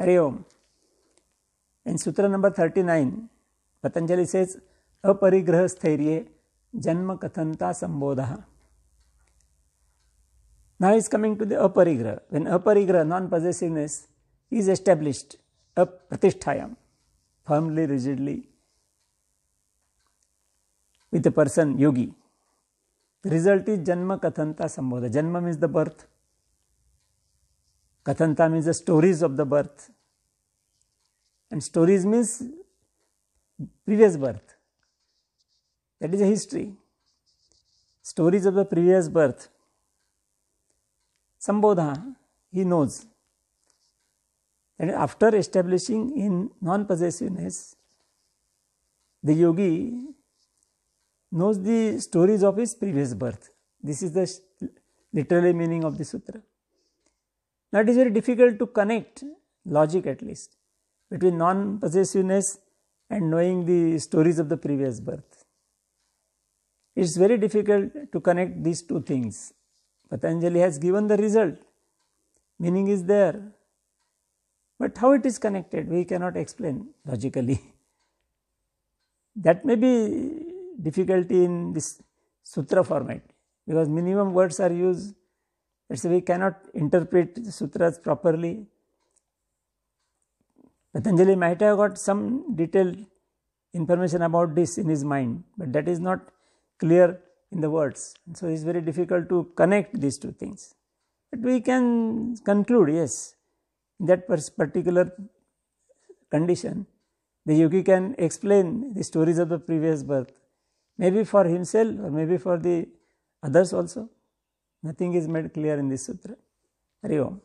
हरि ओम इन सूत्र number thirty nine Patanjali से अपरिग्रह स्थैर्य जन्म कथनता संबोध ना इज कमिंग टू द अपरिग्रह वेन अपरिग्रह non possessiveness is established a प्रतिष्ठायाम firmly rigidly with a person yogi result is जन्म कथनता संबोध जन्म means the birth Kathanta means the stories of the birth. And stories means previous birth. That is a history. Stories of the previous birth. Sambodha, he knows. And after establishing in non possessiveness, the yogi knows the stories of his previous birth. This is the literally meaning of the sutra. That is very difficult to connect logic at least between non possessiveness and knowing the stories of the previous birth. It is very difficult to connect these two things. Patanjali has given the result, meaning is there. But how it is connected, we cannot explain logically. that may be difficulty in this sutra format because minimum words are used Let's say we cannot interpret the sutras properly. Patanjali might have got some detailed information about this in his mind, but that is not clear in the words. so, it is very difficult to connect these two things. But we can conclude, yes, in that particular condition, the yogi can explain the stories of the previous birth, maybe for himself or maybe for the others also. Nothing is made clear in this sutra. Hari Om.